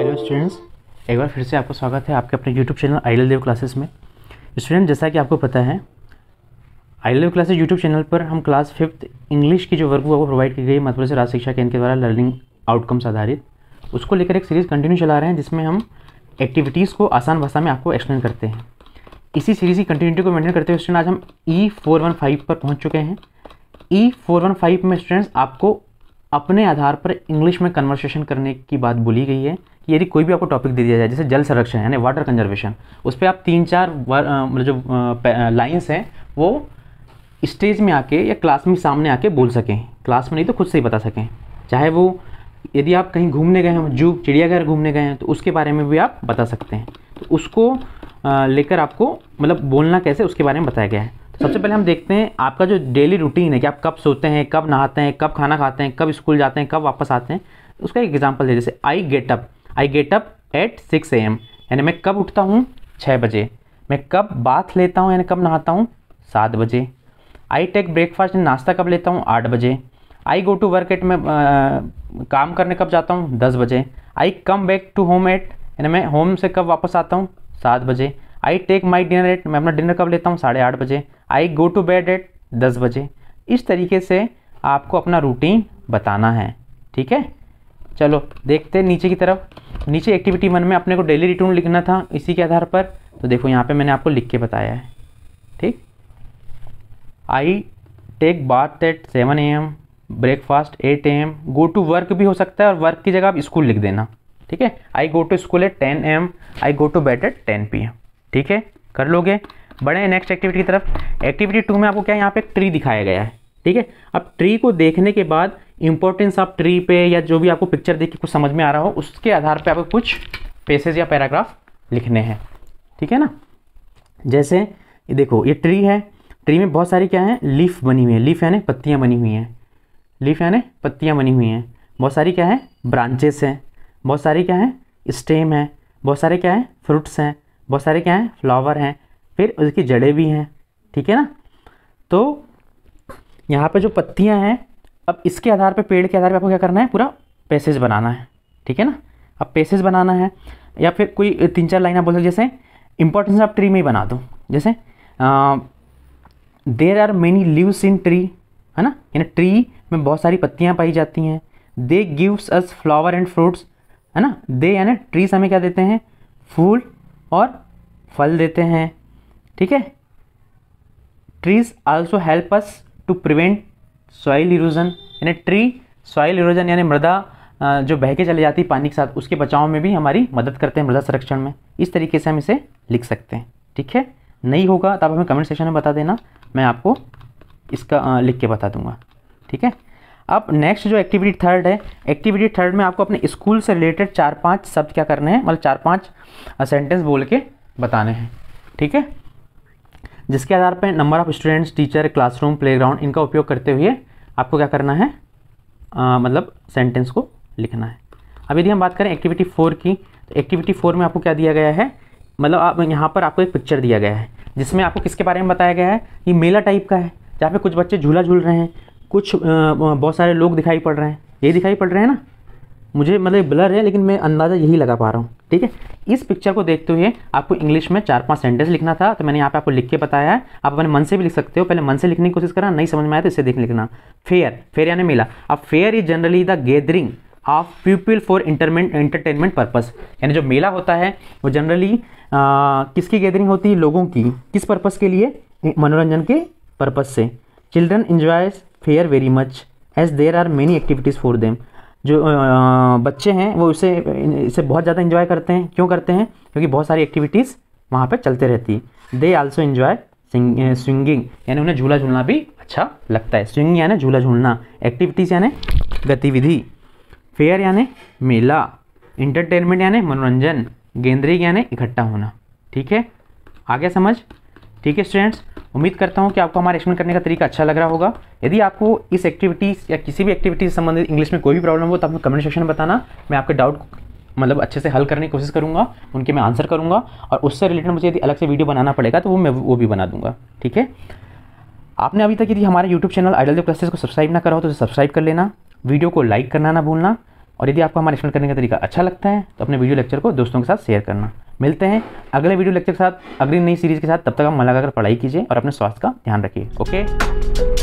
hello students एक बार फिर से आपका स्वागत है आपके अपने YouTube channel idol Dev classes में स्टूडेंट जैसा कि आपको पता है idol Dev classes YouTube channel पर हम क्लास फिफ्थ इंग्लिश की जो वर्क वो प्रोवाइड की गई मध्यप्रदेश से राज्य शिक्षा केंद्र के द्वारा लर्निंग आउटकम्स आधारित उसको लेकर एक सीरीज़ कंटिन्यू चला रहे हैं जिसमें हम एक्टिविटीज़ को आसान भाषा में आपको एक्सप्लेन करते हैं इसी सीरीज़ की कंटिन्यूटी को मेंटेन करते हुए स्टूडेंट आज हम ई फोर वन फाइव पर पहुँच चुके हैं ई फोर वन फाइव में स्टूडेंट्स आपको अपने आधार पर इंग्लिश में कन्वर्सेशन करने की बात बोली गई है कि यदि कोई भी आपको टॉपिक दे दिया जाए जैसे जल संरक्षण यानी वाटर कंजर्वेशन उस पर आप तीन चार मतलब जो लाइन्स हैं वो स्टेज में आके या क्लास में सामने आके बोल सकें क्लास में नहीं तो खुद से ही बता सकें चाहे वो यदि आप कहीं घूमने गए हैं जू चिड़ियाघर घूमने गए हैं तो उसके बारे में भी आप बता सकते हैं तो उसको लेकर आपको मतलब बोलना कैसे उसके बारे में बताया गया है सबसे पहले हम देखते हैं आपका जो डेली रूटीन है कि आप कब सोते हैं कब नहाते हैं कब खाना खाते हैं कब स्कूल जाते हैं कब वापस आते हैं तो उसका एक एग्जाम्पल है जैसे I get up I get up at six A M यानी मैं कब उठता हूँ छः बजे मैं कब बाथ लेता हूँ यानी कब नहाता हूँ सात बजे आई टेक ब्रेकफास्ट यानी नाश्ता कब लेता हूँ आठ बजे I go to work at मैं काम करने कब जाता हूँ दस बजे I come back to home at यानी मैं होम से कब वापस आता हूँ सात बजे I take my dinner at मैं अपना डिनर कब लेता हूँ साढ़े आठ बजे I go to bed at दस बजे इस तरीके से आपको अपना रूटीन बताना है ठीक है चलो देखते हैं नीचे की तरफ नीचे एक्टिविटी वन में अपने को डेली रिटर्न लिखना था इसी के आधार पर तो देखो यहाँ पे मैंने आपको लिख के बताया है ठीक I take bath at seven A M breakfast at A M go to work भी हो सकता है और वर्क की जगह आप स्कूल लिख देना ठीक है I go to school at ten A M I go to bed at ten P M ठीक है कर लोगे बढ़े नेक्स्ट एक्टिविटी की तरफ एक्टिविटी टू में आपको क्या है यहाँ पे ट्री दिखाया गया है ठीक है अब ट्री को देखने के बाद इंपॉर्टेंस आप ट्री पे या जो भी आपको पिक्चर देख के कुछ समझ में आ रहा हो उसके आधार पे आपको कुछ पेसेज या पैराग्राफ लिखने हैं ठीक है ना जैसे ये देखो ये ट्री है ट्री में बहुत सारी क्या है लीफ बनी हुई है लीफ यानी पत्तियाँ बनी हुई हैं लीफ यानी पत्तियाँ बनी हुई हैं बहुत सारी क्या है ब्रांचेस हैं बहुत सारी क्या है स्टेम है बहुत सारे क्या है फ्रूट्स हैं बहुत सारे क्या हैं फ्लावर हैं फिर उसकी जड़ें भी हैं ठीक है ना तो यहाँ पे जो पत्तियाँ हैं अब इसके आधार पे पेड़ के आधार पे आपको क्या करना है पूरा पेसेज बनाना है ठीक है ना अब पेसेज बनाना है या फिर कोई तीन चार लाइन आप बोल सकते जैसे इंपॉर्टेंस आप ट्री में ही बना दो जैसे there are many leaves in tree है ना यानी ट्री में बहुत सारी पत्तियाँ पाई जाती हैं they gives us flower and fruits है ना दे यानी ट्रीज हमें क्या देते हैं फूल और फल देते हैं ठीक है trees also help us to prevent soil erosion यानी ट्री सॉइल इरोजन यानी मृदा जो बह के चले जाती है पानी के साथ उसके बचाव में भी हमारी मदद करते हैं मृदा संरक्षण में इस तरीके से हम इसे लिख सकते हैं ठीक है नहीं होगा तो आप हमें कमेंट सेक्शन में बता देना मैं आपको इसका लिख के बता दूंगा ठीक है अब नेक्स्ट जो एक्टिविटी थर्ड है एक्टिविटी थर्ड में आपको अपने स्कूल से रिलेटेड चार पांच शब्द क्या करने हैं मतलब चार पांच सेंटेंस बोल के बताने हैं ठीक है जिसके आधार पर number of students teacher classroom playground इनका उपयोग करते हुए आपको क्या करना है आ, मतलब सेंटेंस को लिखना है अब यदि हम बात करें एक्टिविटी फोर की तो एक्टिविटी फोर में आपको क्या दिया गया है मतलब आप यहाँ पर आपको एक पिक्चर दिया गया है जिसमें आपको किसके बारे में बताया गया है ये मेला टाइप का है जहाँ पे कुछ बच्चे झूला झूल रहे हैं कुछ बहुत सारे लोग दिखाई पड़ रहे हैं यही दिखाई पड़ रहे हैं ना मुझे मतलब ब्लर है लेकिन मैं अंदाज़ा यही लगा पा रहा हूँ ठीक है इस पिक्चर को देखते हुए आपको इंग्लिश में चार पांच सेंटेंस लिखना था तो मैंने यहाँ पे आपको लिख के बताया है आप अपने मन से भी लिख सकते हो पहले मन से लिखने की कोशिश करना नहीं समझ में आया तो इसे देख लिखना फेयर फेयर यानी मेला अब fair is generally the gathering of people for interment entertainment purpose यानी जो मेला होता है वो जनरली किसकी गैदरिंग होती है लोगों की किस पर्पज के लिए मनोरंजन के पर्पज से children enjoys fair very much as there are many activities for them जो बच्चे हैं वो इसे इसे बहुत ज़्यादा इन्जॉय करते हैं क्यों करते हैं क्योंकि बहुत सारी एक्टिविटीज़ वहाँ पर चलते रहती है दे आल्सो इन्जॉय स्विंगिंग यानी उन्हें झूला झूलना भी अच्छा लगता है स्विंग यानी झूला झूलना एक्टिविटीज़ यानी गतिविधि फेयर यानी मेला इंटरटेनमेंट यानी मनोरंजन गेंद्रिक यानी इकट्ठा होना ठीक है आगे समझ ठीक है स्टूडेंट्स उम्मीद करता हूँ कि आपको हमारा एक्सप्लेन करने का तरीका अच्छा लग रहा होगा यदि आपको इस एक्टिविटी या किसी भी एक्टिविटी से संबंधित इंग्लिश में कोई भी प्रॉब्लम हो तो आप कमेंट सेक्शन में बताना मैं आपके डाउट मतलब अच्छे से हल करने की कोशिश करूँगा उनके मैं आंसर करूँगा और उससे रिलेटेड मुझे यदि अलग से वीडियो बनाना पड़ेगा तो वो मैं वो भी बना दूँगा ठीक है आपने अभी तक यदि हमारे यूट्यूब चैनल आइडल क्लासेस को सब्सक्राइब ना करा हो तो सब्सक्राइब कर लेना वीडियो को लाइक करना ना भूलना और यदि आपको हमारा एक्सप्लेन करने का तरीका अच्छा लगता है तो अपने वीडियो लेक्चर को दोस्तों के साथ शेयर करना मिलते हैं अगले वीडियो लेक्चर के साथ अगली नई सीरीज़ के साथ तब तक आप मन लगाकर पढ़ाई कीजिए और अपने स्वास्थ्य का ध्यान रखिए ओके